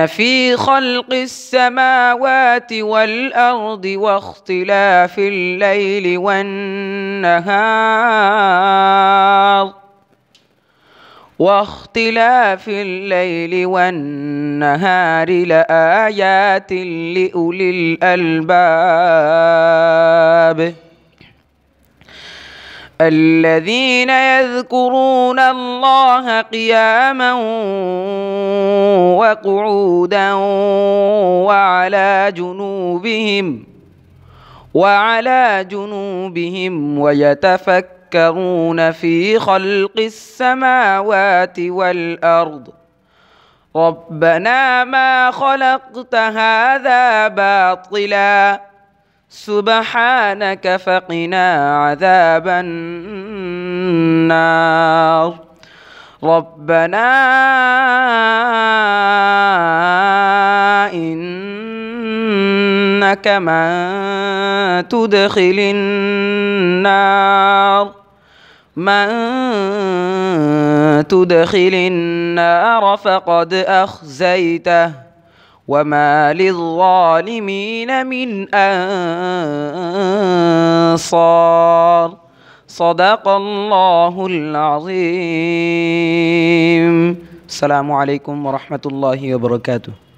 إن في خلق السماوات والأرض واختلاف الليل والنهار واختلاف الليل والنهار لآيات لأولي الألباب الذين يذكرون الله قياما وقعودا وعلى جنوبهم وعلى جنوبهم ويتفكرون في خلق السماوات والأرض ربنا ما خلقت هذا باطلاً سبحانك فقنا عذاب النار ربنا إنك من تدخل النار من تدخل النار فقد أخزيته وما للظالمين من أنصار صدق الله العظيم السلام عليكم ورحمة الله وبركاته